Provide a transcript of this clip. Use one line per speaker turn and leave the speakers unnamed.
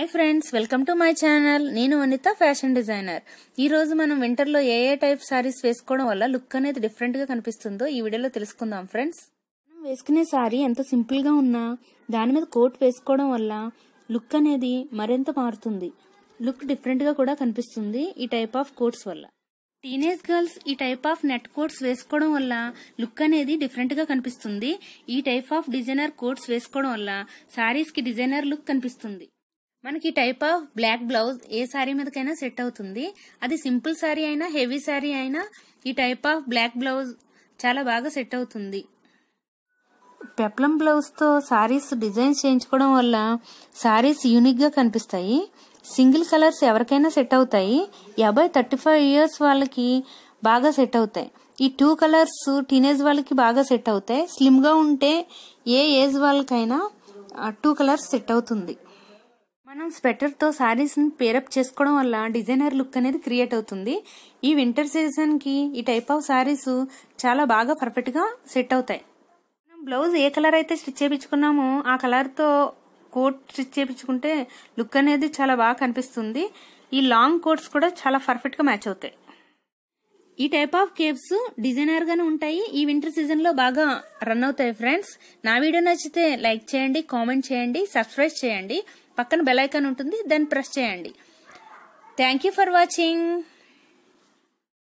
hi friends welcome to my channel నేను Vanitha fashion designer ఈ రోజు మనం వింటర్ లో ఏ ఏ టైప్ సారీస్ వేసుకోవడం వల్ల లుక్ అనేది డిఫరెంట్ గా కనిపిస్తుందో ఈ వీడియోలో తెలుసుకుందాం ఫ్రెండ్స్ మనం వేసుకునే సారీ ఎంత సింపుల్ గా ఉన్నా దాని మీద కోట్ వేసుకోవడం వల్ల లుక్ అనేది మరింత మారుతుంది లుక్ డిఫరెంట్ గా కూడా కనిపిస్తుంది ఈ టైప్ ఆఫ్ కోట్స్ వల్ల టీనేజ్ గర్ల్స్ ఈ టైప్ ఆఫ్ నెట్ కోట్స్ వేసుకోవడం వల్ల లుక్ అనేది డిఫరెంట్ గా కనిపిస్తుంది ఈ టైప్ ఆఫ్ డిజైనర్ కోట్స్ వేసుకోవడం వల్ల సారీస్ కి డిజైనర్ లుక్ కనిపిస్తుంది మనకి టైప్ ఆఫ్ బ్లాక్ బ్లౌజ్ ఏ శారీ మీదకైనా సెట్ అవుతుంది అది సింపుల్ శారీ అయినా హెవీ శారీ అయినా ఈ టైప్ ఆఫ్ బ్లాక్ బ్లౌజ్ చాలా బాగా సెట్ అవుతుంది పెప్లం బ్లౌజ్తో శారీస్ డిజైన్స్ చేయించుకోవడం వల్ల శారీస్ యూనిక్గా కనిపిస్తాయి సింగిల్ కలర్స్ ఎవరికైనా సెట్ అవుతాయి ఎబై థర్టీ ఫైవ్ ఇయర్స్ వాళ్ళకి బాగా సెట్ అవుతాయి ఈ టూ కలర్స్ టీనేజ్ వాళ్ళకి బాగా సెట్ అవుతాయి స్లిమ్గా ఉంటే ఏ ఏజ్ వాళ్ళకైనా టూ కలర్స్ సెట్ అవుతుంది మనం స్వెటర్తో శారీస్ని పేరప్ చేసుకోవడం వల్ల డిజైనర్ లుక్ అనేది క్రియేట్ అవుతుంది ఈ వింటర్ సీజన్కి ఈ టైప్ ఆఫ్ సారీస్ చాలా బాగా పర్ఫెక్ట్గా సెట్ అవుతాయి మనం బ్లౌజ్ ఏ కలర్ అయితే స్టిచ్ చేయించుకున్నామో ఆ కలర్తో కోట్ స్టిచ్ చేయించుకుంటే లుక్ అనేది చాలా బాగా కనిపిస్తుంది ఈ లాంగ్ కోట్స్ కూడా చాలా పర్ఫెక్ట్గా మ్యాచ్ అవుతాయి ఈ టైప్ ఆఫ్ కేవ్స్ డిజైనర్గానే ఉంటాయి ఈ వింటర్ సీజన్లో బాగా రన్ అవుతాయి ఫ్రెండ్స్ నా వీడియో నచ్చితే లైక్ చేయండి కామెంట్ చేయండి సబ్స్క్రైబ్ చేయండి పక్కన బెలైకన్ ఉంటుంది దాన్ని ప్రెస్ చేయండి థ్యాంక్ యూ ఫర్ వాచింగ్